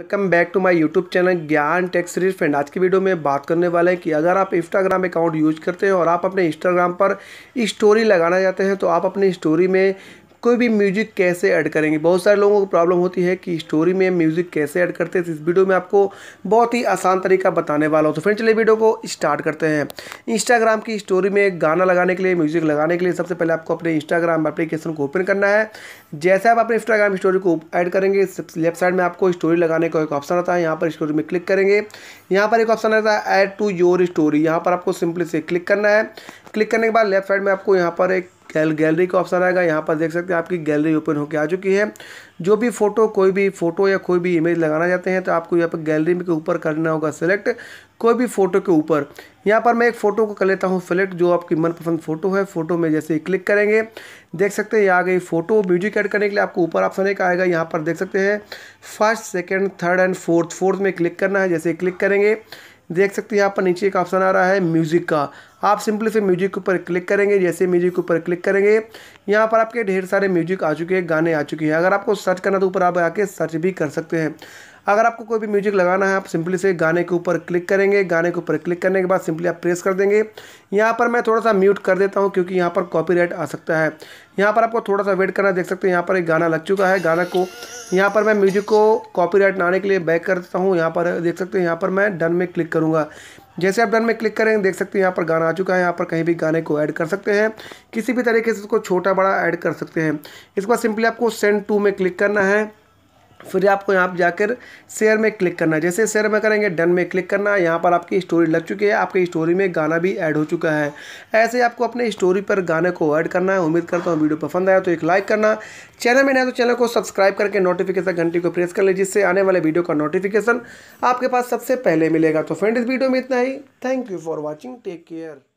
welcome back to my YouTube channel Gyan techs series friend आज की video में बात करने वाले हैं कि अगर आप इंस्टाग्राम अकाउंट यूज करते हैं और आप अपने इंस्टाग्राम पर स्टोरी लगाना चाहते हैं तो आप अपनी स्टोरी में कोई भी म्यूजिक कैसे ऐड करेंगे बहुत सारे लोगों को प्रॉब्लम होती है कि स्टोरी में म्यूजिक कैसे ऐड करते हैं इस वीडियो में आपको बहुत ही आसान तरीका बताने वाला हूँ तो फ्रेंड चलिए वीडियो को स्टार्ट करते हैं इंस्टाग्राम की स्टोरी में गाना लगाने के लिए म्यूजिक लगाने के लिए सबसे पहले आपको अपने इंस्टाग्राम एप्लीकेशन को ओपन करना है जैसे आप अपने इंस्टाग्राम स्टोरी को ऐड करेंगे लेफ्ट साइड में आपको स्टोरी लगाने का एक ऑप्शन आता है यहाँ पर स्टोरी में क्लिक करेंगे यहाँ पर एक ऑप्शन आता है ऐड टू योर स्टोरी यहाँ पर आपको सिंपली से क्लिक करना है क्लिक करने के बाद लेफ्ट साइड में आपको यहाँ पर एक गैल गैलरी का ऑप्शन आएगा यहाँ पर देख सकते हैं आपकी गैलरी ओपन होकर आ चुकी है जो भी फोटो कोई भी फोटो या कोई भी इमेज लगाना चाहते हैं तो आपको यहाँ पर गैलरी के ऊपर करना होगा सेलेक्ट कोई भी फ़ोटो के ऊपर यहाँ पर मैं एक फ़ोटो को कर लेता हूँ सेलेक्ट जो आपकी मनपसंद फ़ोटो है फ़ोटो में जैसे ही क्लिक करेंगे देख सकते हैं ये आ गई फ़ोटो म्यूजिक एड करने के लिए आपको ऊपर ऑप्शन एक आएगा यहाँ पर देख सकते हैं first second third and fourth fourth में क्लिक करना है जैसे क्लिक करेंगे देख सकते हैं यहाँ पर नीचे एक ऑप्शन आ रहा है म्यूज़िक का आप सिंपली से म्यूजिक के ऊपर क्लिक करेंगे जैसे म्यूजिक के ऊपर क्लिक करेंगे यहाँ पर आपके ढेर सारे म्यूजिक आ चुके हैं गाने आ चुके हैं अगर आपको सर्च करना तो ऊपर आप आके सर्च भी कर सकते हैं अगर आपको कोई भी म्यूजिक लगाना है आप सिंपली से गाने के ऊपर क्लिक करेंगे गाने के ऊपर क्लिक करने के बाद सिंपली आप प्रेस कर देंगे यहाँ पर मैं थोड़ा सा म्यूट कर देता हूँ क्योंकि यहाँ पर कॉपीराइट आ सकता है यहाँ पर आपको थोड़ा सा वेट करना देख सकते हैं यहाँ पर एक गाना लग चुका है गाना को यहाँ पर मैं म्यूजिक को कॉपीराइट राइट के लिए बैक कर देता हूँ यहाँ पर देख सकते हैं यहाँ पर मैं डन में क्लिक करूँगा जैसे आप डन में क्लिक करेंगे देख सकते हैं यहाँ पर गाना आ चुका है यहाँ पर कहीं भी गाने को ऐड कर सकते हैं किसी भी तरीके से इसको छोटा बड़ा ऐड कर सकते हैं इसके बाद सिंपली आपको सेंड टू में क्लिक करना है फिर आपको यहाँ पर जाकर शेयर में क्लिक करना है जैसे शेयर में करेंगे डन में क्लिक करना है यहाँ पर आपकी स्टोरी लग चुकी है आपकी स्टोरी में गाना भी ऐड हो चुका है ऐसे आपको अपने स्टोरी पर गाने को ऐड करना है उम्मीद करता हूँ वीडियो पसंद आया तो एक लाइक करना चैनल में नया तो चैनल को सब्सक्राइब करके नोटिफिकेशन घंटी को प्रेस कर ले जिससे आने वाले वीडियो का नोटिफिकेशन आपके पास सबसे पहले मिलेगा तो फ्रेंड इस वीडियो में इतना ही thank you for watching take care